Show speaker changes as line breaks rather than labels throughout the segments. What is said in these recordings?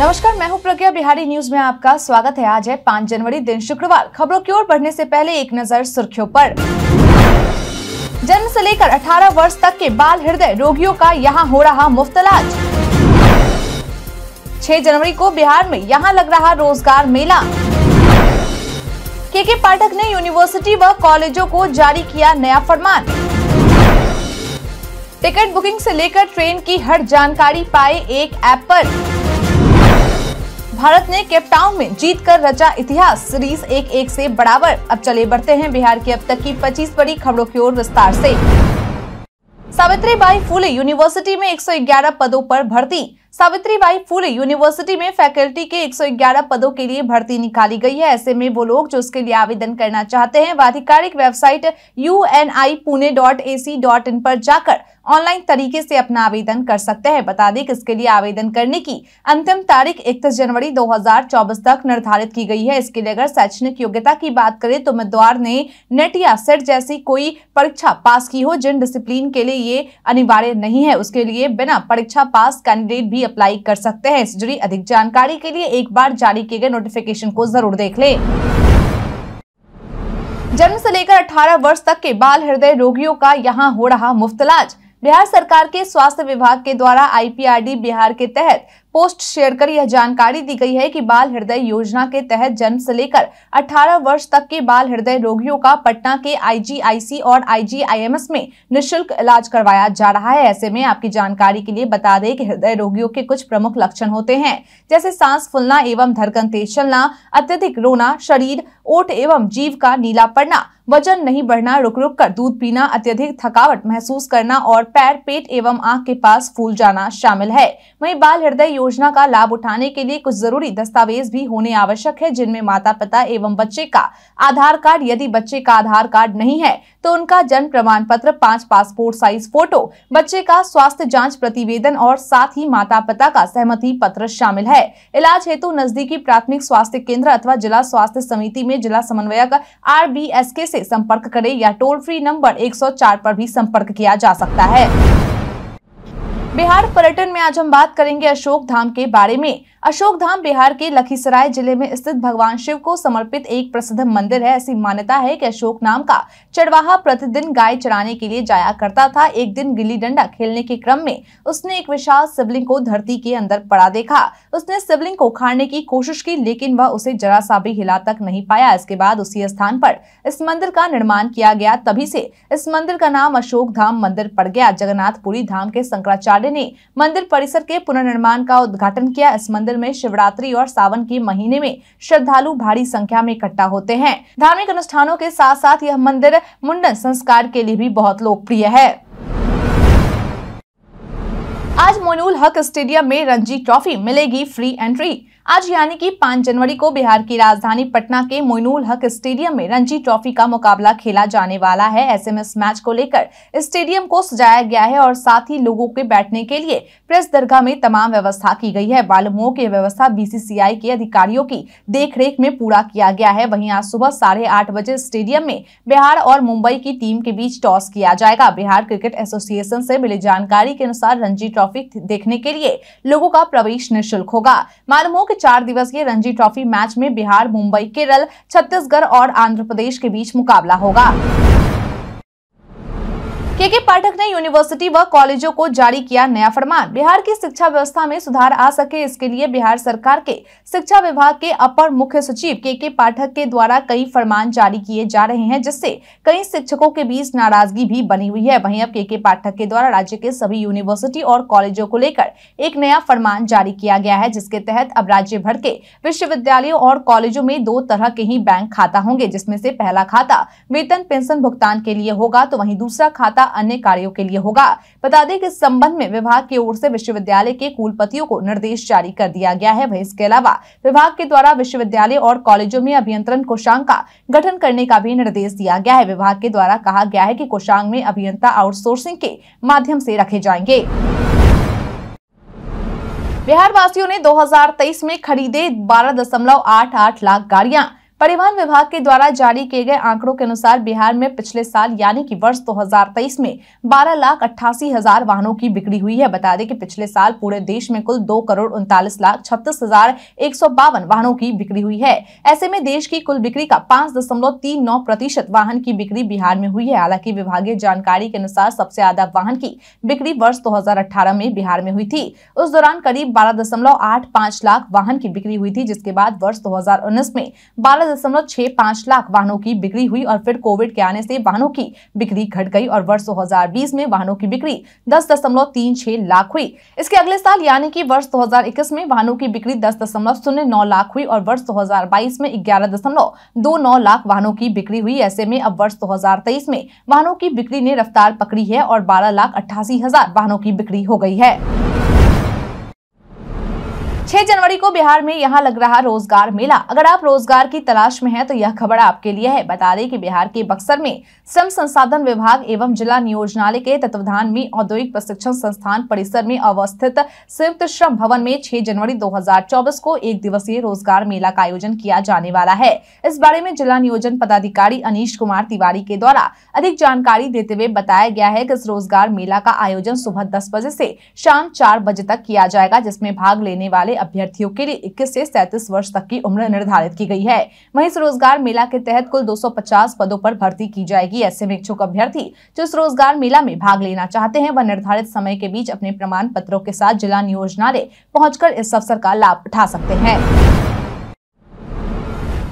नमस्कार मैं हूं प्रज्ञा बिहारी न्यूज में आपका स्वागत है आज है 5 जनवरी दिन शुक्रवार खबरों की ओर बढ़ने से पहले एक नजर सुर्खियों पर जन्म से लेकर 18 वर्ष तक के बाल हृदय रोगियों का यहां हो रहा मुफ्त इलाज 6 जनवरी को बिहार में यहां लग रहा रोजगार मेला के के पाठक ने यूनिवर्सिटी व कॉलेजों को जारी किया नया फरमान टिकट बुकिंग से लेकर ट्रेन की हर जानकारी पाए एक ऐप आरोप भारत ने केपटाउन में जीत कर रचा इतिहास सीरीज एक एक से बराबर अब चले बढ़ते हैं बिहार की अब तक की 25 बड़ी खबरों की ओर विस्तार से सावित्री बाई फूले यूनिवर्सिटी में 111 पदों पर भर्ती सावित्री बाई फूले यूनिवर्सिटी में फैकल्टी के 111 पदों के लिए भर्ती निकाली गई है ऐसे में वो लोग जो उसके लिए आवेदन करना चाहते हैं वह आधिकारिक website U Pune dot A C dot in पर जाकर ऑनलाइन तरीके से अपना आवेदन कर सकते हैं बता दें कि इसके लिए आवेदन करने की अंतिम तारीख इकतीस जनवरी 2024 तक निर्धारित की गई है इसके लिए अगर शैक्षणिक योग्यता की बात करें तो उम्मीदवार ने नेट या सेट जैसी कोई परीक्षा पास की हो जिन डिसिप्लिन के लिए ये अनिवार्य नहीं है उसके लिए बिना परीक्षा पास कैंडिडेट भी अप्लाई कर सकते हैं इससे जुड़ी अधिक जानकारी के लिए एक बार जारी किए गए नोटिफिकेशन को जरूर देख ले जन्म से लेकर 18 वर्ष तक के बाल हृदय रोगियों का यहां हो रहा मुफ्त इलाज बिहार सरकार के स्वास्थ्य विभाग के द्वारा आईपीआरडी बिहार के तहत पोस्ट शेयर कर यह जानकारी दी गई है कि बाल हृदय योजना के तहत जन्म से लेकर 18 वर्ष तक के बाल हृदय रोगियों का पटना के आईजीआईसी और आईजीआईएमएस में निशुल्क इलाज करवाया जा रहा है ऐसे में आपकी जानकारी के लिए बता दें कि हृदय रोगियों के कुछ प्रमुख लक्षण होते हैं जैसे सांस फूलना एवं धड़कन तेज चलना अत्यधिक रोना शरीर ओट एवं जीव का नीला पड़ना वजन नहीं बढ़ना रुक रुक कर दूध पीना अत्यधिक थकावट महसूस करना और पैर पेट एवं आंख के पास फूल जाना शामिल है वहीं बाल हृदय योजना का लाभ उठाने के लिए कुछ जरूरी दस्तावेज भी होने आवश्यक है जिनमें माता पिता एवं बच्चे का आधार कार्ड यदि बच्चे का आधार कार्ड नहीं है तो उनका जन्म प्रमाण पत्र पांच पासपोर्ट साइज फोटो बच्चे का स्वास्थ्य जांच प्रतिवेदन और साथ ही माता पिता का सहमति पत्र शामिल है इलाज हेतु नजदीकी प्राथमिक स्वास्थ्य केंद्र अथवा जिला स्वास्थ्य समिति में जिला समन्वयक आर बी एस के संपर्क करे या टोल फ्री नंबर 104 पर भी संपर्क किया जा सकता है बिहार पर्यटन में आज हम बात करेंगे अशोक धाम के बारे में अशोक धाम बिहार के लखीसराय जिले में स्थित भगवान शिव को समर्पित एक प्रसिद्ध मंदिर है ऐसी मान्यता है कि अशोक नाम का चढ़वाहा प्रतिदिन गाय चराने के लिए जाया करता था एक दिन गिल्ली डंडा खेलने के क्रम में उसने एक विशाल शिवलिंग को धरती के अंदर पड़ा देखा उसने शिवलिंग को उखाड़ने की कोशिश की लेकिन वह उसे जरा सा भी हिला तक नहीं पाया इसके बाद उसी स्थान पर इस मंदिर का निर्माण किया गया तभी से इस मंदिर का नाम अशोक धाम मंदिर पड़ गया जगन्नाथपुरी धाम के शंकराचार्य ने मंदिर परिसर के पुनर्निर्माण का उद्घाटन किया इस मंदिर मंदिर में शिवरात्रि और सावन के महीने में श्रद्धालु भारी संख्या में इकट्ठा होते हैं धार्मिक अनुष्ठानों के साथ साथ यह मंदिर मुंडन संस्कार के लिए भी बहुत लोकप्रिय है आज मोनूल हक स्टेडियम में रणजी ट्रॉफी मिलेगी फ्री एंट्री आज यानी कि 5 जनवरी को बिहार की राजधानी पटना के मोइनुल हक स्टेडियम में रणजी ट्रॉफी का मुकाबला खेला जाने वाला है ऐसे में इस मैच को लेकर स्टेडियम को सजाया गया है और साथ ही लोगों के बैठने के लिए प्रेस दरगाह में तमाम व्यवस्था की गई है बालमुओं की व्यवस्था बीसीसीआई के अधिकारियों की देखरेख में पूरा किया गया है वही आज सुबह साढ़े आठ बजे स्टेडियम में बिहार और मुंबई की टीम के बीच टॉस किया जाएगा बिहार क्रिकेट एसोसिएशन से मिली जानकारी के अनुसार रणजी ट्रॉफी देखने के लिए लोगों का प्रवेश निःशुल्क होगा मालमो के चार दिवसीय रणजी ट्रॉफी मैच में बिहार मुंबई केरल छत्तीसगढ़ और आंध्र प्रदेश के बीच मुकाबला होगा के के पाठक ने यूनिवर्सिटी व कॉलेजों को जारी किया नया फरमान बिहार की शिक्षा व्यवस्था में सुधार आ सके इसके लिए बिहार सरकार के शिक्षा विभाग के अपर मुख्य सचिव के के पाठक के द्वारा कई फरमान जारी किए जा रहे हैं जिससे कई शिक्षकों के बीच नाराजगी भी बनी हुई है वहीं अब के के पाठक के द्वारा राज्य के सभी यूनिवर्सिटी और कॉलेजों को लेकर एक नया फरमान जारी किया गया है जिसके तहत अब राज्य भर के विश्वविद्यालयों और कॉलेजों में दो तरह के ही बैंक खाता होंगे जिसमें से पहला खाता वेतन पेंशन भुगतान के लिए होगा तो वही दूसरा खाता अन्य कार्यो के लिए होगा बता दें कि इस संबंध में विभाग की ओर से विश्वविद्यालय के कुलपतियों को निर्देश जारी कर दिया गया है वही इसके अलावा विभाग के द्वारा विश्वविद्यालय और कॉलेजों में अभियंत्रण कोषांग का गठन करने का भी निर्देश दिया गया है विभाग के द्वारा कहा गया है की कोषांग में अभियंता आउटसोर्सिंग के माध्यम ऐसी रखे जाएंगे बिहार वासियों ने 2023 में खरीदे 12.88 लाख गाड़ियां परिवहन विभाग के द्वारा जारी किए गए आंकड़ों के अनुसार बिहार में पिछले साल यानी कि वर्ष 2023 में बारह लाख अट्ठासी हजार वाहनों की बिक्री हुई है बता दें कि पिछले साल पूरे देश में कुल दो करोड़ उनतालीस लाख छत्तीस हजार एक सौ बावन वाहनों की बिक्री हुई है ऐसे में देश की कुल बिक्री का पाँच दशमलव तीन नौ प्रतिशत वाहन की बिक्री बिहार में हुई है हालांकि विभागीय जानकारी के अनुसार सबसे ज्यादा वाहन की बिक्री वर्ष दो में बिहार में हुई थी उस दौरान करीब बारह दशमलव आठ पाँच लाख वाहन की बिक्री हुई थी जिसके बाद वर्ष दो में बारह दशमलव छह पाँच लाख वाहनों की बिक्री हुई और फिर कोविड के आने से वाहनों की बिक्री घट गई और वर्ष 2020 में वाहनों की बिक्री दस दशमलव तीन छह लाख हुई इसके अगले साल यानी कि वर्ष 2021 में वाहनों की बिक्री दस दशमलव शून्य नौ लाख हुई और वर्ष 2022 में ग्यारह दशमलव दो नौ लाख वाहनों की बिक्री हुई ऐसे में अब वर्ष दो में वाहनों की बिक्री ने रफ्तार पकड़ी है और बारह लाख अट्ठासी हजार वाहनों की बिक्री हो गई है 6 जनवरी को बिहार में यहाँ लग रहा रोजगार मेला अगर आप रोजगार की तलाश में हैं तो यह खबर आपके लिए है बता दें कि बिहार के बक्सर में श्रम संसाधन विभाग एवं जिला नियोजनालय के तत्वधान में औद्योगिक प्रशिक्षण संस्थान परिसर में अवस्थित संयुक्त श्रम भवन में 6 जनवरी 2024 को एक दिवसीय रोजगार मेला का आयोजन किया जाने वाला है इस बारे में जिला नियोजन पदाधिकारी अनिश कुमार तिवारी के द्वारा अधिक जानकारी देते हुए बताया गया है की इस रोजगार मेला का आयोजन सुबह दस बजे ऐसी शाम चार बजे तक किया जाएगा जिसमे भाग लेने वाले अभ्यर्थियों के लिए इक्कीस से सैतीस वर्ष तक की उम्र निर्धारित की गई है वहीं इस रोजगार मेला के तहत कुल 250 पदों पर भर्ती की जाएगी ऐसे में इच्छुक अभ्यर्थी जो इस रोजगार मेला में भाग लेना चाहते हैं वह निर्धारित समय के बीच अपने प्रमाण पत्रों के साथ जिला नियोजनालय कर इस अवसर का लाभ उठा सकते हैं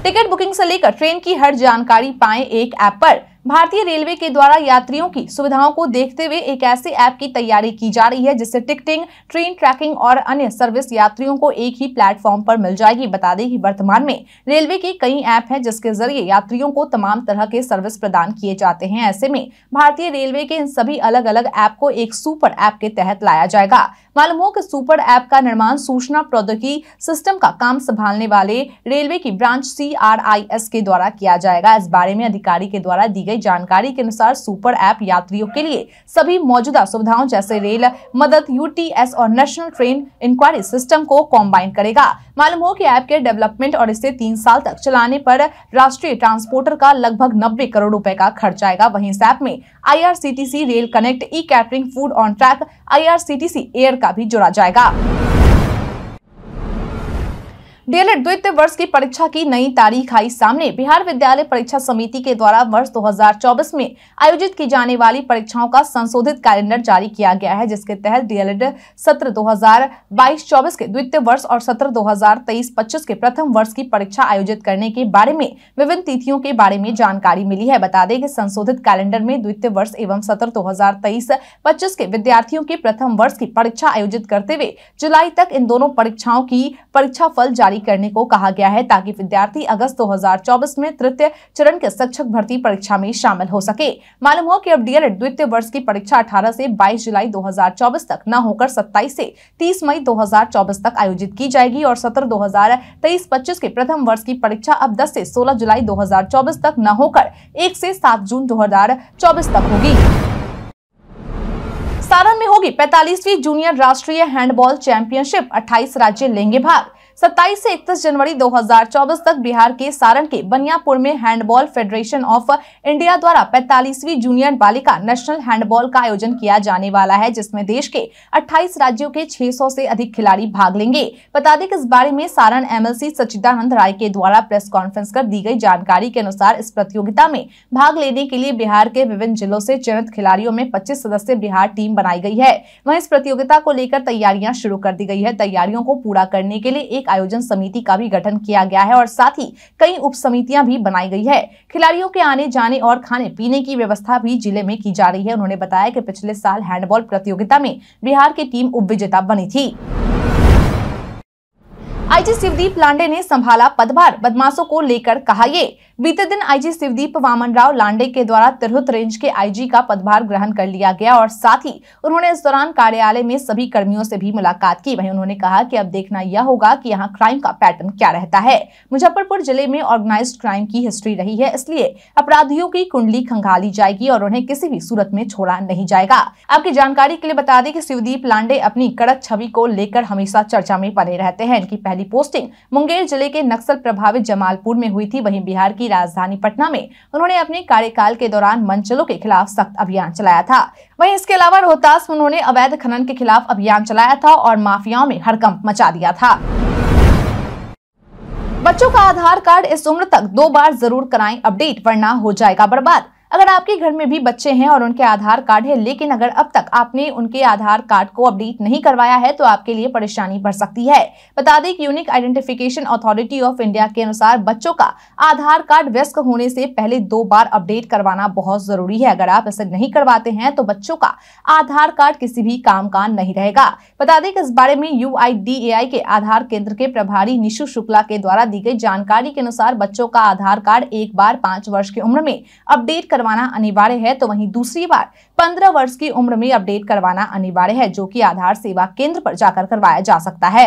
टिकट बुकिंग से लेकर ट्रेन की हर जानकारी पाएं एक ऐप पर भारतीय रेलवे के द्वारा यात्रियों की सुविधाओं को देखते हुए एक ऐसे ऐप की तैयारी की जा रही है जिससे टिकटिंग ट्रेन ट्रैकिंग और अन्य सर्विस यात्रियों को एक ही प्लेटफॉर्म पर मिल जाएगी बता दें कि वर्तमान में रेलवे के कई ऐप हैं जिसके जरिए यात्रियों को तमाम तरह के सर्विस प्रदान किए जाते हैं ऐसे में भारतीय रेलवे के इन सभी अलग अलग ऐप को एक सुपर ऐप के तहत लाया जाएगा मालूम हो कि सुपर ऐप का निर्माण सूचना प्रौद्योगिकी सिस्टम का काम संभालने वाले रेलवे की ब्रांच सी के द्वारा किया जाएगा इस बारे में अधिकारी के द्वारा दी गई जानकारी के अनुसार सुपर ऐप यात्रियों के लिए सभी मौजूदा सुविधाओं जैसे रेल मदद यूटीएस और नेशनल ट्रेन इंक्वायरी सिस्टम को कॉम्बाइन करेगा मालूम हो कि ऐप के डेवलपमेंट और इसे तीन साल तक चलाने पर राष्ट्रीय ट्रांसपोर्टर का लगभग नब्बे करोड़ रूपए का खर्च आएगा वहीं इस ऐप में I rail connect E catering food on track I air का भी जोड़ा जाएगा डीएलएड द्वितीय वर्ष की परीक्षा की नई तारीख आई सामने बिहार विद्यालय परीक्षा समिति के द्वारा वर्ष 2024 में आयोजित की जाने वाली परीक्षाओं का संशोधित कैलेंडर जारी किया गया है जिसके तहत डीएलएड सत्र 2022-24 के द्वितीय वर्ष और सत्र 2023-25 के प्रथम वर्ष की परीक्षा आयोजित करने के बारे में विभिन्न तिथियों के बारे में जानकारी मिली है बता दें कि संशोधित कैलेंडर में द्वितीय वर्ष एवं सत्र दो हजार के विद्यार्थियों के प्रथम वर्ष की परीक्षा आयोजित करते हुए जुलाई तक इन दोनों परीक्षाओं की परीक्षा फल जारी जारी करने को कहा गया है ताकि विद्यार्थी अगस्त 2024 में तृतीय चरण के शिक्षक भर्ती परीक्षा में शामिल हो सके मालूम हो कि अब डीएलएड द्वितीय वर्ष की परीक्षा 18 से 22 जुलाई 2024 तक न होकर 27 से 30 मई 2024 तक आयोजित की जाएगी और सत्र दो हजार के प्रथम वर्ष की परीक्षा अब दस से सोलह जुलाई दो तक न होकर एक से सात जून दो तक होगी सारण में होगी 45वीं जूनियर राष्ट्रीय हैंडबॉल चैंपियनशिप 28 राज्य लेंगे भाग सत्ताईस से इकतीस जनवरी 2024 तक बिहार के सारण के बनियापुर में हैंडबॉल फेडरेशन ऑफ इंडिया द्वारा पैतालीसवीं जूनियर बालिका नेशनल हैंडबॉल का आयोजन किया जाने वाला है जिसमें देश के 28 राज्यों के 600 से अधिक खिलाड़ी भाग लेंगे बता दें कि इस बारे में सारण एमएलसी सचिदानंद राय के द्वारा प्रेस कॉन्फ्रेंस कर दी गई जानकारी के अनुसार इस प्रतियोगिता में भाग लेने के लिए बिहार के विभिन्न जिलों से चयनित खिलाड़ियों में पच्चीस सदस्य बिहार टीम बनाई गई है वही इस प्रतियोगिता को लेकर तैयारियां शुरू कर दी गई है तैयारियों को पूरा करने के लिए एक आयोजन समिति का भी गठन किया गया है और साथ ही कई उप समितियां भी बनाई गई है खिलाड़ियों के आने जाने और खाने पीने की व्यवस्था भी जिले में की जा रही है उन्होंने बताया कि पिछले साल हैंडबॉल प्रतियोगिता में बिहार की टीम उप विजेता बनी थी आईजी शिवदीप लांडे ने संभाला पदभार बदमाशों को लेकर कहा ये बीते दिन आईजी शिवदीप वामन राव लांडे के द्वारा तिरहुत रेंज के आईजी का पदभार ग्रहण कर लिया गया और साथ ही उन्होंने इस दौरान कार्यालय में सभी कर्मियों से भी मुलाकात की वहीं उन्होंने कहा कि अब देखना यह होगा कि यहाँ क्राइम का पैटर्न क्या रहता है मुजफ्फरपुर जिले में ऑर्गेनाइज क्राइम की हिस्ट्री रही है इसलिए अपराधियों की कुंडली खंगाली जाएगी और उन्हें किसी भी सूरत में छोड़ा नहीं जाएगा आपकी जानकारी के लिए बता दें की शिवदीप लांडे अपनी कड़क छवि को लेकर हमेशा चर्चा में बने रहते हैं इनकी पहले पहली पोस्टिंग मुंगेर जिले के नक्सल प्रभावित जमालपुर में हुई थी वहीं बिहार की राजधानी पटना में उन्होंने अपने कार्यकाल के दौरान मंचलों के खिलाफ सख्त अभियान चलाया था वहीं इसके अलावा रोहतास में उन्होंने अवैध खनन के खिलाफ अभियान चलाया था और माफियाओं में हड़कंप मचा दिया था बच्चों का आधार कार्ड इस उम्र तक दो बार जरूर कराएं अपडेट वरना हो जाएगा बर्बाद अगर आपके घर में भी बच्चे हैं और उनके आधार कार्ड है लेकिन अगर अब तक आपने उनके आधार कार्ड को अपडेट नहीं करवाया है तो आपके लिए परेशानी बढ़ सकती है बता दें कि unique identification authority of India के अनुसार बच्चों का आधार कार्ड व्यस्क होने से पहले दो बार अपडेट करवाना बहुत जरूरी है अगर आप इसे नहीं करवाते हैं तो बच्चों का आधार कार्ड किसी भी काम का नहीं रहेगा बता दें कि इस बारे में यू के आधार केंद्र के प्रभारी निशु शुक्ला के द्वारा दी गई जानकारी के अनुसार बच्चों का आधार कार्ड एक बार पांच वर्ष की उम्र में अपडेट करवाना अनिवार्य है तो वहीं दूसरी बार 15 वर्ष की उम्र में अपडेट करवाना अनिवार्य है जो कि आधार सेवा केंद्र पर जाकर करवाया जा सकता है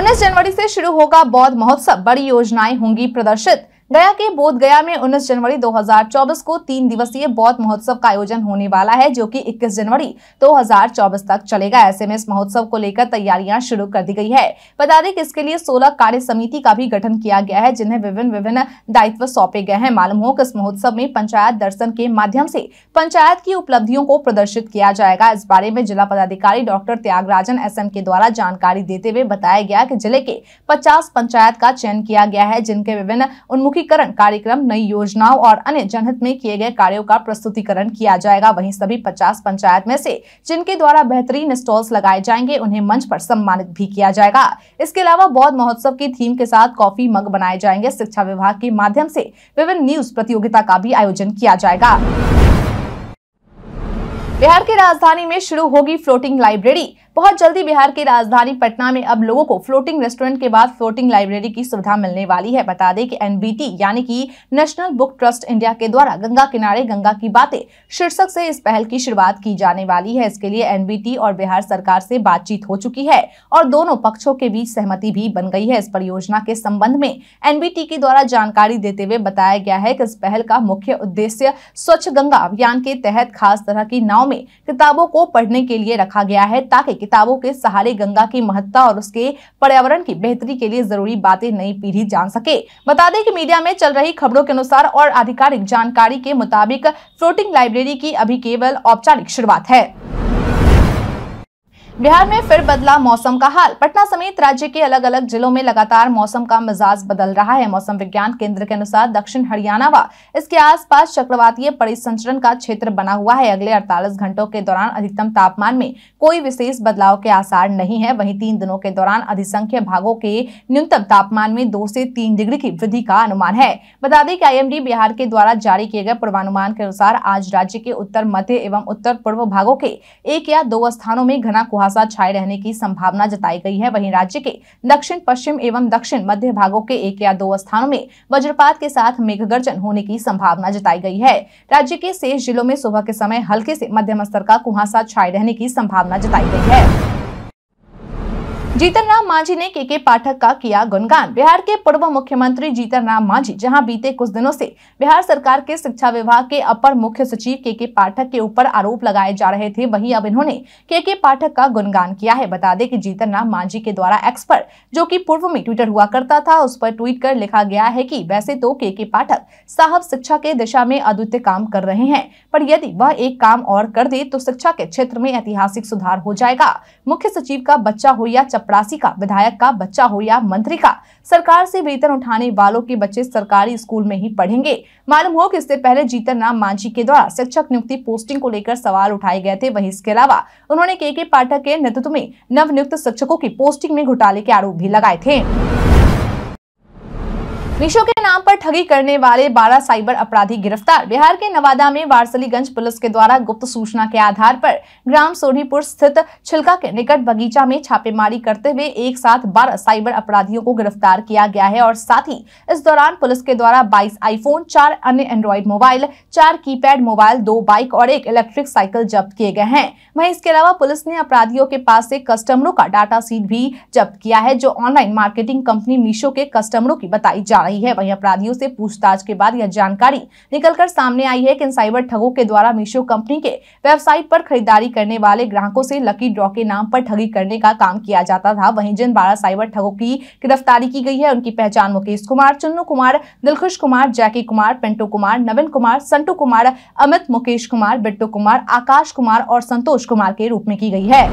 19 जनवरी से शुरू होगा बौद्ध महोत्सव बड़ी योजनाएं होंगी प्रदर्शित गया के बोध गया में 19 जनवरी 2024 को तीन दिवसीय बौद्ध महोत्सव का आयोजन होने वाला है जो कि 21 जनवरी 2024 तक चलेगा ऐसे में इस महोत्सव को लेकर तैयारियां शुरू कर दी गई है बता दें कि इसके लिए 16 कार्य समिति का भी गठन किया गया है जिन्हें विभिन्न विभिन्न दायित्व सौंपे गए हैं मालूम हो कि इस महोत्सव में पंचायत दर्शन के माध्यम से पंचायत की उपलब्धियों को प्रदर्शित किया जाएगा इस बारे में जिला पदाधिकारी डॉक्टर त्यागराजन एस के द्वारा जानकारी देते हुए बताया गया की जिले के पचास पंचायत का चयन किया गया है जिनके विभिन्न उन्मुखी उन्मुखीकरण कार्यक्रम नई योजनाओं और अन्य जनहित में किए गए कार्यों का प्रस्तुतिकरण किया जाएगा वहीं सभी पचास पंचायत में से जिनके द्वारा बेहतरीन स्टॉल्स लगाए जाएंगे उन्हें मंच पर सम्मानित भी किया जाएगा इसके अलावा बौद्ध महोत्सव की थीम के साथ कॉफी मग बनाए जाएंगे शिक्षा विभाग के माध्यम से विभिन्न न्यूज प्रतियोगिता का भी आयोजन किया जाएगा बिहार की राजधानी में शुरू होगी फ्लोटिंग लाइब्रेरी बहुत जल्दी बिहार की राजधानी पटना में अब लोगों को फ्लोटिंग रेस्टोरेंट के बाद फ्लोटिंग लाइब्रेरी की सुविधा मिलने वाली है बता दें कि एनबीटी यानी कि नेशनल बुक ट्रस्ट इंडिया के द्वारा गंगा किनारे गंगा की बातें शीर्षक से इस पहल की शुरुआत की जाने वाली है इसके लिए एनबीटी और बिहार सरकार से बातचीत हो चुकी है और दोनों पक्षों के बीच सहमति भी बन गई है इस परियोजना के संबंध में एनबीटी के द्वारा जानकारी देते हुए बताया गया है कि इस पहल का मुख्य उद्देश्य स्वच्छ गंगा अभियान के तहत खास तरह की नाव में किताबों को पढ़ने के लिए रखा गया है ताकि किताबों के सहारे गंगा की महत्ता और उसके पर्यावरण की बेहतरी के लिए जरूरी बातें नई पीढ़ी जान सके बता दें कि मीडिया में चल रही खबरों के अनुसार और आधिकारिक जानकारी के मुताबिक फ्लोटिंग लाइब्रेरी की अभी केवल औपचारिक शुरुआत है बिहार में फिर बदला मौसम का हाल पटना समेत राज्य के अलग अलग जिलों में लगातार मौसम का मिजाज बदल रहा है मौसम विज्ञान केंद्र के अनुसार दक्षिण हरियाणा व इसके आसपास चक्रवातीय परिसंचरण का क्षेत्र बना हुआ है अगले 48 घंटों के दौरान अधिकतम तापमान में कोई विशेष बदलाव के आसार नहीं है वही तीन दिनों के दौरान अधिसंख्य भागों के न्यूनतम तापमान में दो से तीन डिग्री की वृद्धि का अनुमान है बता दें की आई बिहार के द्वारा जारी किए गए पूर्वानुमान के अनुसार आज राज्य के उत्तर मध्य एवं उत्तर पूर्व भागों के एक या दो स्थानों में घना कुहा कुहासा छाए रहने की संभावना जताई गई है वहीं राज्य के दक्षिण पश्चिम एवं दक्षिण मध्य भागों के एक या दो स्थानों में वज्रपात के साथ मेघगर्जन होने की संभावना जताई गई है राज्य के शेष जिलों में सुबह के समय हल्के से मध्यम स्तर का कुहासा छाए रहने की संभावना जताई गई है जीतन राम मांझी ने के के पाठक का किया गुणगान बिहार के पूर्व मुख्यमंत्री जीतन राम मांझी जहां बीते कुछ दिनों से बिहार सरकार के शिक्षा विभाग के अपर मुख्य सचिव के के पाठक के ऊपर आरोप लगाए जा रहे थे वहीं अब इन्होंने के के पाठक का गुणगान किया है बता दें कि जीतन राम मांझी के द्वारा एक्सपर्ट जो की पूर्व में ट्विटर हुआ करता था उस पर ट्वीट कर लिखा गया है की वैसे तो के के पाठक साहब शिक्षा के दिशा में अद्वितीय काम कर रहे हैं पर यदि वह एक काम और कर दे तो शिक्षा के क्षेत्र में ऐतिहासिक सुधार हो जाएगा मुख्य सचिव का बच्चा हो या चपरासी का विधायक का बच्चा हो या मंत्री का सरकार से वेतन उठाने वालों के बच्चे सरकारी स्कूल में ही पढ़ेंगे मालूम हो कि इससे पहले जीतन राम मांझी के द्वारा शिक्षक नियुक्ति पोस्टिंग को लेकर सवाल उठाए गए थे वहीं इसके अलावा उन्होंने के के पाठक के नेतृत्व में नवनियुक्त शिक्षकों की पोस्टिंग में घोटाले के आरोप भी लगाए थे मीशो के नाम पर ठगी करने वाले 12 साइबर अपराधी गिरफ्तार बिहार के नवादा में वारसलीगंज पुलिस के द्वारा गुप्त सूचना के आधार पर ग्राम सोनीपुर स्थित छिलका के निकट बगीचा में छापेमारी करते हुए एक साथ 12 साइबर अपराधियों को गिरफ्तार किया गया है और साथ ही इस दौरान पुलिस के द्वारा 22 आईफोन चार अन्य एंड्रॉइड मोबाइल चार की मोबाइल दो बाइक और एक इलेक्ट्रिक साइकिल जब्त किए गए हैं वही इसके अलावा पुलिस ने अपराधियों के पास से कस्टमरों का डाटा सीट भी जब्त किया है जो ऑनलाइन मार्केटिंग कंपनी मीशो के कस्टमरों की बताई जा रही है वहीं अपराधियों से पूछताछ के बाद यह जानकारी निकलकर सामने आई है कि इन साइबर ठगों के द्वारा मीशो कंपनी के वेबसाइट पर खरीदारी करने वाले ग्राहकों से लकी ड्रॉ के नाम पर ठगी करने का काम किया जाता था वहीं जिन बारह साइबर ठगों की गिरफ्तारी की गई है उनकी पहचान मुकेश कुमार चुन्नू कुमार दिलखुश कुमार जैकी कुमार पिंटू कुमार नवीन कुमार संटू कुमार अमित मुकेश कुमार बिट्टू कुमार आकाश कुमार और संतोष कुमार के रूप में की गई है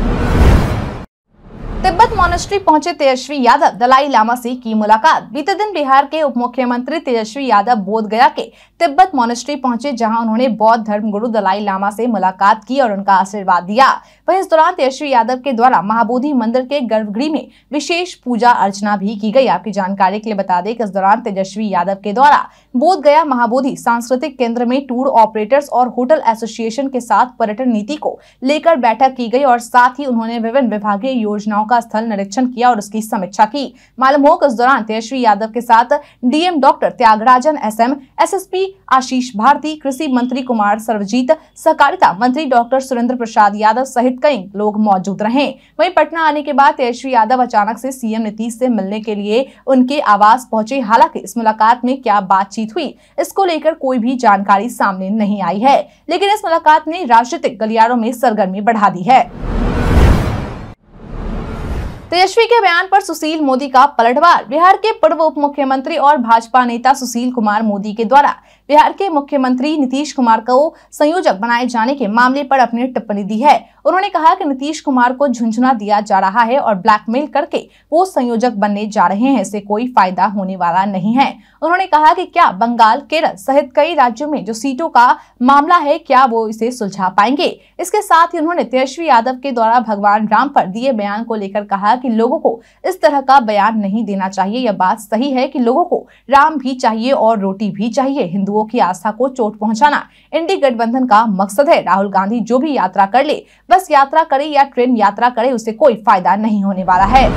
तिब्बत मोनेस्ट्री पहुंचे तेजस्वी यादव दलाई लामा से की मुलाकात बीते दिन बिहार के उप मुख्यमंत्री तेजस्वी यादव बोध गया के तिब्बत मोनेस्ट्री पहुंचे जहां उन्होंने बौद्ध धर्म गुरु दलाई लामा से मुलाकात की और उनका आशीर्वाद दिया वहीं इस दौरान तेजस्वी यादव के द्वारा महाबोधि मंदिर के गर्भगृह में विशेष पूजा अर्चना भी की गई आपकी जानकारी के लिए बता दें कि इस दौरान तेजस्वी यादव के द्वारा बोध गया महाबोधि सांस्कृतिक केंद्र में टूर ऑपरेटर्स और होटल एसोसिएशन के साथ पर्यटन नीति को लेकर बैठक की गई और साथ ही उन्होंने विभिन्न विभागीय योजनाओं का स्थल निरीक्षण किया और उसकी समीक्षा की मालूम हो इस दौरान तेजस्वी यादव के साथ DM doctor Tyagarajan SM SSP Ashish Bharti कृषि मंत्री कुमार सर्वजीत सहकारिता मंत्री डॉक्टर सुरेंद्र प्रसाद यादव सहित कई लोग मौजूद रहे वही पटना आने के बाद तेजस्वी यादव अचानक से सीएम नीतीश से मिलने के लिए उनके आवास पहुंचे हालांकि इस मुलाकात में क्या बातचीत बातचीत हुई इसको लेकर कोई भी जानकारी सामने नहीं आई है लेकिन इस मुलाकात ने राजनीतिक गलियारों में सरगर्मी बढ़ा दी है तेजस्वी के बयान पर सुशील मोदी का पलटवार बिहार के पूर्व उप मुख्यमंत्री और भाजपा नेता सुशील कुमार मोदी के द्वारा बिहार के मुख्यमंत्री नीतीश कुमार को संयोजक बनाए जाने के मामले पर अपनी टिप्पणी दी है उन्होंने कहा कि नीतीश कुमार को झुंझुना दिया जा रहा है और ब्लैकमेल करके वो संयोजक बनने जा रहे हैं इससे कोई फायदा होने वाला नहीं है उन्होंने कहा कि क्या बंगाल केरल सहित कई राज्यों में जो सीटों का मामला है क्या वो इसे सुलझा पाएंगे इसके साथ ही उन्होंने तेजस्वी यादव के द्वारा भगवान राम पर दिए बयान को लेकर कहा की लोगों को इस तरह का बयान नहीं देना चाहिए यह बात सही है की लोगों को राम भी चाहिए और रोटी भी चाहिए हिंदू हिंदुओं की आस्था को चोट पहुंचाना इंडी गठबंधन का मकसद है राहुल गांधी जो भी यात्रा कर ले बस यात्रा करे या ट्रेन यात्रा करे उसे कोई फायदा नहीं होने वाला है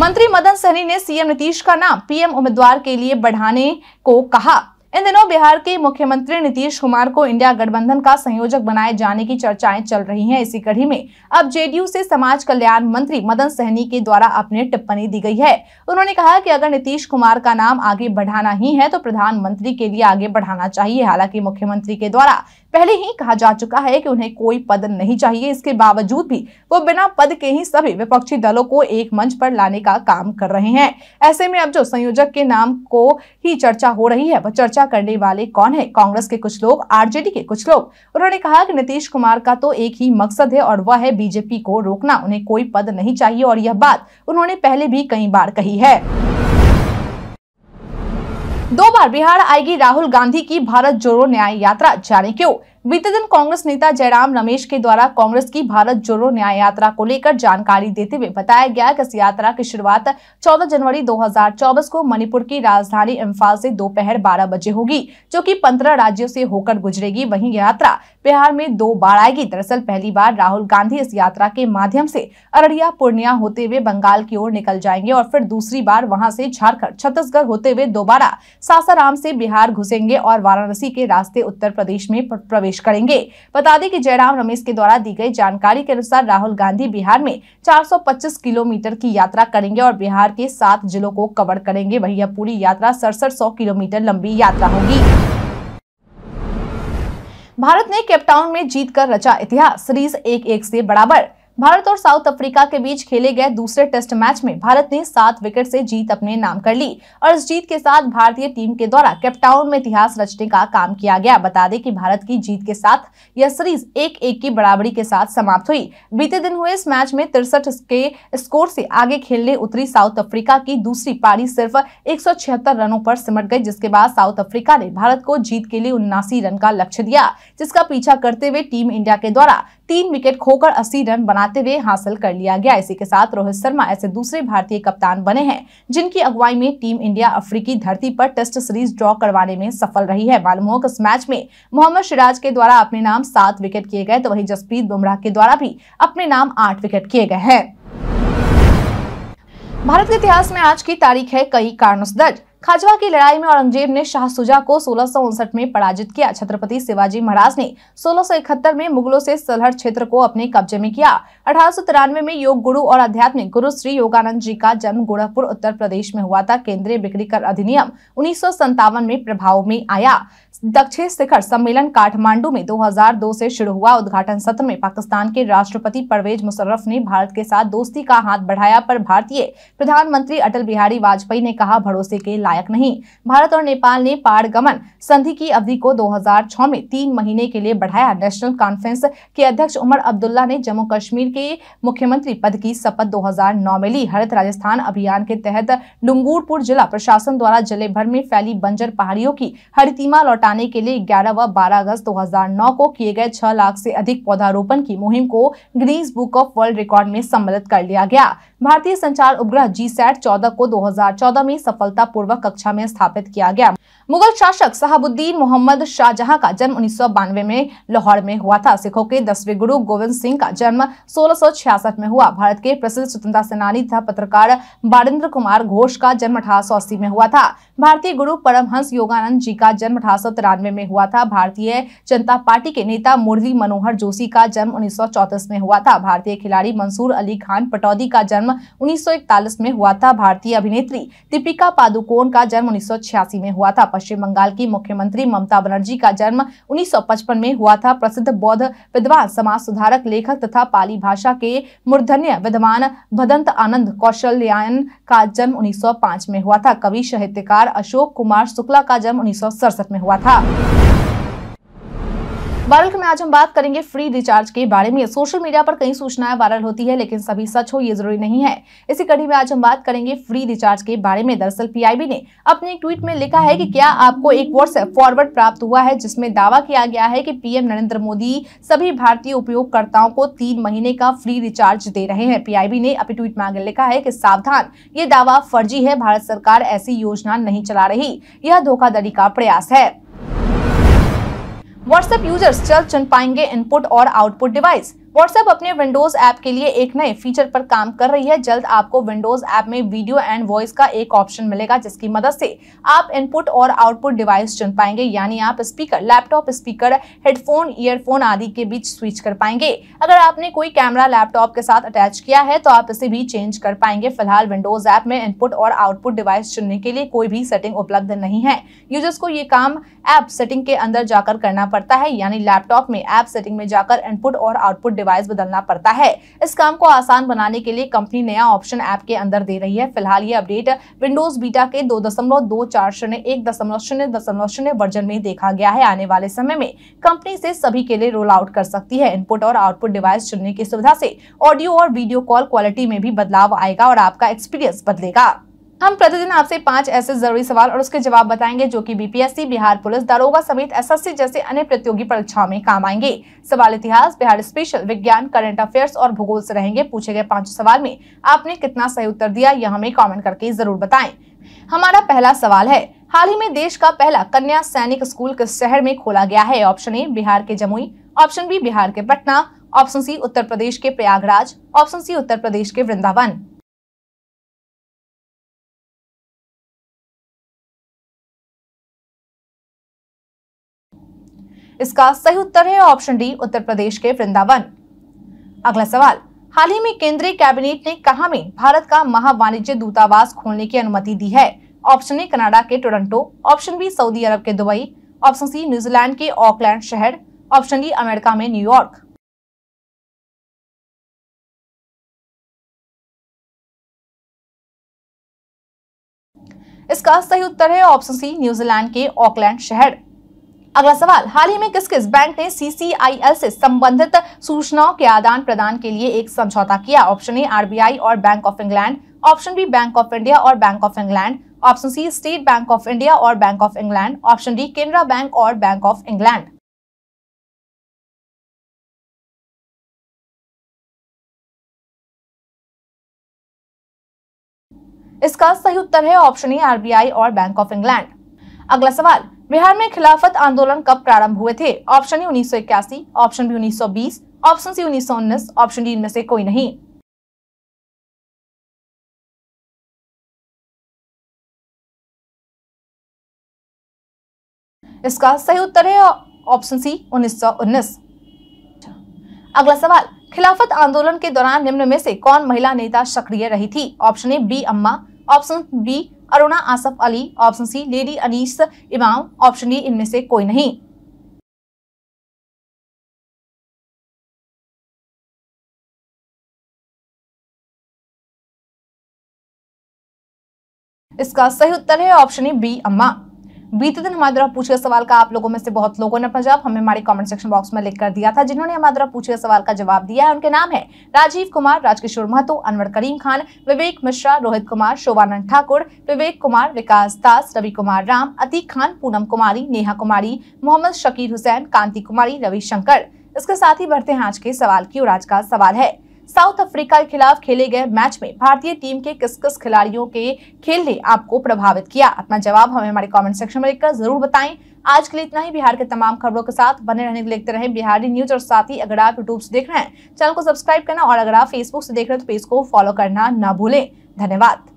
मंत्री मदन सहनी ने सीएम नीतीश का नाम पीएम उम्मीदवार के लिए बढ़ाने को कहा इन दिनों बिहार के मुख्यमंत्री नीतीश कुमार को इंडिया गठबंधन का संयोजक बनाए जाने की चर्चाएं चल रही हैं इसी कड़ी में अब जेडीयू से समाज कल्याण मंत्री मदन सहनी के द्वारा अपने टिप्पणी दी गई है उन्होंने कहा कि अगर नीतीश कुमार का नाम आगे बढ़ाना ही है तो प्रधानमंत्री के लिए आगे बढ़ाना चाहिए हालांकि मुख्यमंत्री के द्वारा पहले ही कहा जा चुका है कि उन्हें कोई पद नहीं चाहिए इसके बावजूद भी वो बिना पद के ही सभी विपक्षी दलों को एक मंच पर लाने का काम कर रहे हैं ऐसे में अब जो संयोजक के नाम को ही चर्चा हो रही है वह चर्चा करने वाले कौन है कांग्रेस के कुछ लोग आरजेडी के कुछ लोग उन्होंने कहा कि नीतीश कुमार का तो एक ही मकसद है और वह है बीजेपी को रोकना उन्हें कोई पद नहीं चाहिए और यह बात उन्होंने पहले भी कई बार कही है दो बार बिहार आएगी राहुल गांधी की भारत जोड़ो न्याय यात्रा जाने क्यों बीते दिन कांग्रेस नेता जयराम रमेश के द्वारा कांग्रेस की भारत जोड़ो न्याय यात्रा को लेकर जानकारी देते हुए बताया गया कि इस यात्रा की शुरुआत 14 जनवरी 2024 को मणिपुर की राजधानी इम्फाल से दोपहर 12 बजे होगी जो कि 15 राज्यों से होकर गुजरेगी वहीं यात्रा बिहार में दो बार आएगी दरअसल पहली बार राहुल गांधी इस यात्रा के माध्यम से अररिया पूर्णिया होते हुए बंगाल की ओर निकल जाएंगे और फिर दूसरी बार वहाँ से झारखंड छत्तीसगढ़ होते हुए दोबारा सासाराम से बिहार घुसेंगे और वाराणसी के रास्ते उत्तर प्रदेश में प्रवेश पेश करेंगे बता दें कि जयराम रमेश के द्वारा दी गई जानकारी के अनुसार राहुल गांधी बिहार में 425 किलोमीटर की यात्रा करेंगे और बिहार के सात जिलों को कवर करेंगे वही यह पूरी यात्रा सड़सठ किलोमीटर लंबी यात्रा होगी भारत ने केपटाउन में जीत कर रचा इतिहास सीरीज एक एक से बराबर भारत और साउथ अफ्रीका के बीच खेले गए दूसरे टेस्ट मैच में भारत ने सात विकेट से जीत अपने नाम कर ली और इस जीत के साथ भारतीय टीम के द्वारा कैप्टाउन में इतिहास रचने का काम किया गया बता दें कि भारत की जीत के साथ यह सीरीज एक एक की बराबरी के साथ समाप्त हुई बीते दिन हुए इस मैच में तिरसठ के स्कोर से आगे खेलने उतरी साउथ अफ्रीका की दूसरी पारी सिर्फ एक रनों पर सिमट गई जिसके बाद साउथ अफ्रीका ने भारत को जीत के लिए उन्नासी रन का लक्ष्य दिया जिसका पीछा करते हुए टीम इंडिया के द्वारा तीन विकेट खोकर अस्सी रन बना बनाते हुए हासिल कर लिया गया इसी के साथ रोहित शर्मा ऐसे दूसरे भारतीय कप्तान बने हैं जिनकी अगुवाई में टीम इंडिया अफ्रीकी धरती पर टेस्ट सीरीज ड्रॉ करवाने में सफल रही है मालूम हो इस मैच में मोहम्मद सिराज के द्वारा अपने नाम सात विकेट किए गए तो वही जसप्रीत बुमराह के द्वारा भी अपने नाम आठ विकेट किए गए हैं भारत के इतिहास में आज की तारीख है कई कारणों से दर्ज खाजवा की लड़ाई में औरंगजेब ने सुजा को सोलह में पराजित किया छत्रपति शिवाजी महाराज ने सोलह में मुगलों से सलहर क्षेत्र को अपने कब्जे में किया अठारह में योग गुरु और आध्यात्मिक गुरु श्री योगानंद जी का जन्म गोरखपुर उत्तर प्रदेश में हुआ था केंद्रीय बिक्री कर अधिनियम उन्नीस में प्रभाव में आया दक्षिण शिखर सम्मेलन काठमांडू में 2002 से शुरू हुआ उद्घाटन सत्र में पाकिस्तान के राष्ट्रपति परवेज मुशर्रफ ने भारत के साथ दोस्ती का हाथ बढ़ाया पर भारतीय प्रधानमंत्री अटल बिहारी वाजपेयी ने कहा भरोसे के लायक लायक नहीं भारत और नेपाल ने पारगमन संधि की अवधि को 2006 में तीन महीने के लिए बढ़ाया नेशनल कॉन्फ्रेंस के अध्यक्ष उमर अब्दुल्ला ने जम्मू कश्मीर के मुख्यमंत्री पद की शपथ 2009 में ली हरित राजस्थान अभियान के तहत डूंगूरपुर जिला प्रशासन द्वारा जिले भर में फैली बंजर पहाड़ियों की हरितिमा लौटाने के लिए ग्यारह व बारह अगस्त 2009 को किए गए छह लाख से अधिक पौधारोपण की मुहिम को green book of world record में सम्मिलित कर लिया गया भारतीय संचार उपग्रह जी सैट चौदह को 2014 में सफलतापूर्वक कक्षा में स्थापित किया गया मुगल शासक शहाबुद्दीन मोहम्मद शाहजहां का जन्म उन्नीस में लाहौर में हुआ था सिखों के दसवें गुरु गोविंद सिंह का जन्म सोलह में हुआ भारत के प्रसिद्ध स्वतंत्रता सेनानी तथा पत्रकार बारिंद्र कुमार घोष का जन्म अठारह में हुआ था भारतीय गुरु परमहंस योगानंद जी का जन्म अठारह में हुआ था भारतीय जनता पार्टी के नेता मुरली मनोहर जोशी का जन्म उन्नीस में हुआ था भारतीय खिलाड़ी मंसूर अली खान पटौदी का जन्म उन्नीस में हुआ था भारतीय अभिनेत्री दीपिका पादुकोण का जन्म उन्नीस में हुआ था पश्चिम बंगाल की मुख्यमंत्री ममता बनर्जी का जन्म 1955 में हुआ था प्रसिद्ध बौद्ध विद्वान समाज सुधारक लेखक तथा पाली भाषा के मूर्धन्य विद्वान भदंत आनंद कौशल्यायन का जन्म 1905 में हुआ था कवि साहित्यकार अशोक कुमार शुक्ला का जन्म उन्नीस में हुआ था वायरल में आज हम बात करेंगे फ्री रिचार्ज के बारे में सोशल मीडिया पर कई सूचनाएं वायरल होती है लेकिन सभी सच हो ये जरूरी नहीं है इसी कड़ी में आज हम बात करेंगे फ्री रिचार्ज के बारे में दरअसल पीआईबी ने अपने एक ट्वीट में लिखा है कि क्या आपको एक व्हाट्सएप फॉरवर्ड प्राप्त हुआ है जिसमें दावा किया गया है की पीएम नरेंद्र मोदी सभी भारतीय उपयोगकर्ताओं को तीन महीने का फ्री रिचार्ज दे रहे हैं पीआईबी ने अपने ट्वीट में आगे लिखा है की सावधान ये दावा फर्जी है भारत सरकार ऐसी योजना नहीं चला रही यह धोखाधड़ी का प्रयास है व्हाट्सएप यूजर्स जल्द चुन पाएंगे इनपुट और आउटपुट डिवाइस व्हाट्सएप अपने विंडोज ऐप के लिए एक नए फीचर पर काम कर रही है जल्द आपको विंडोज ऐप में वीडियो एंड वॉइस का एक ऑप्शन मिलेगा जिसकी मदद से आप इनपुट और आउटपुट डिवाइस चुन पाएंगे यानी आप speaker laptop speaker headphone earphone आदि के बीच स्विच कर पाएंगे अगर आपने कोई कैमरा लैपटॉप के साथ अटैच किया है तो आप इसे भी चेंज कर पाएंगे फिलहाल विंडोज ऐप में इनपुट और आउटपुट डिवाइस चुनने के लिए कोई भी सेटिंग उपलब्ध नहीं है यूजर्स को ये काम ऐप सेटिंग के अंदर जाकर करना पड़ता है यानी लैपटॉप में ऐप सेटिंग में जाकर इनपुट और आउटपुट डिवाइस बदलना पड़ता है इस काम को आसान बनाने के लिए कंपनी नया ऑप्शन ऐप के अंदर दे रही है फिलहाल ये अपडेट विंडोज बीटा के दो दशमलव दो चार शून्य एक दशमलव शून्य दशमलव शून्य वर्जन में देखा गया है आने वाले समय में कंपनी से सभी के लिए रोल आउट कर सकती है इनपुट और आउटपुट डिवाइस चुनने की सुविधा से ऑडियो और वीडियो कॉल क्वालिटी में भी बदलाव आएगा और आपका एक्सपीरियंस बदलेगा हम प्रतिदिन आपसे पांच ऐसे जरूरी सवाल और उसके जवाब बताएंगे जो कि बीपीएससी बिहार पुलिस दारोगा समेत एसएससी जैसे अन्य प्रतियोगी परीक्षाओं में काम आएंगे सवाल इतिहास बिहार स्पेशल विज्ञान करंट अफेयर्स और भूगोल से रहेंगे पूछे गए पांच सवाल में आपने कितना सही उत्तर दिया यह हमें कॉमेंट करके जरूर बताए हमारा पहला सवाल है हाल ही में देश का पहला कन्या सैनिक स्कूल किस शहर में खोला गया है ऑप्शन ए बिहार के जमुई ऑप्शन बी बिहार के पटना ऑप्शन सी उत्तर प्रदेश के प्रयागराज ऑप्शन सी उत्तर प्रदेश के वृंदावन इसका सही उत्तर है ऑप्शन डी उत्तर प्रदेश के वृंदावन अगला सवाल हाल ही में केंद्रीय कैबिनेट ने कहा में भारत का महावाणिज्य दूतावास खोलने की अनुमति दी है ऑप्शन ए कनाडा के टोरंटो ऑप्शन बी सऊदी अरब के दुबई ऑप्शन सी न्यूजीलैंड के ऑकलैंड शहर ऑप्शन डी अमेरिका में न्यूयॉर्क इसका सही उत्तर है ऑप्शन सी न्यूजीलैंड के ऑकलैंड शहर अगला सवाल हाल ही में किस किस बैंक ने सीसीआईएल से संबंधित सूचनाओं के आदान प्रदान के लिए एक समझौता किया ऑप्शन ए आरबीआई और bank of England option B bank of India और bank of England option C state bank of India और bank of England option D Canara bank और बैंक ऑफ इंग्लैंड इसका सही उत्तर है ऑप्शन ए आरबीआई और bank of England अगला सवाल बिहार में खिलाफत आंदोलन कब प्रारंभ हुए थे ऑप्शन ए उन्नीस ऑप्शन बी उन्नीस ऑप्शन सी उन्नीस ऑप्शन डी इनमें से कोई नहीं इसका सही उत्तर है ऑप्शन सी उन्नीस अगला सवाल खिलाफत आंदोलन के दौरान निम्न में से कौन महिला नेता सक्रिय रही थी option A Bi Amma option B Aruna Asaf Ali option C lady Anees Imam option D इनमें से कोई नहीं इसका सही उत्तर है ऑप्शन बी अम्मा बीते दिन हमारे द्वारा पूछे सवाल का आप लोगों में से बहुत लोगों ने अपना जवाब हमें हमारे कमेंट सेक्शन बॉक्स में लिख कर दिया था जिन्होंने हमारे द्वारा पूछे सवाल का जवाब दिया है उनके नाम है राजीव कुमार राजकिशोर महतो अनवर करीम खान विवेक मिश्रा रोहित कुमार शोभानंद ठाकुर विवेक कुमार विकास दास रवि कुमार राम अतीक खान पूनम कुमारी नेहा कुमारी मोहम्मद शकीर हुसैन कांति कुमारी रविशंकर इसके साथ ही बढ़ते हैं आज के सवाल की और आज का सवाल है साउथ अफ्रीका के खिलाफ खेले गए मैच में भारतीय टीम के किस किस खिलाड़ियों के खेल ने आपको प्रभावित किया अपना जवाब हमें हमारे कमेंट सेक्शन में लिखकर जरूर बताएं आज के लिए इतना ही बिहार के तमाम खबरों के साथ बने रहने के लिए देखते रहे बिहारी न्यूज और साथ ही अगर आप यूट्यूब से देख रहे हैं चैनल को सब्सक्राइब करना और अगर आप फेसबुक से देख रहे हैं तो पेज को फॉलो करना ना भूलें धन्यवाद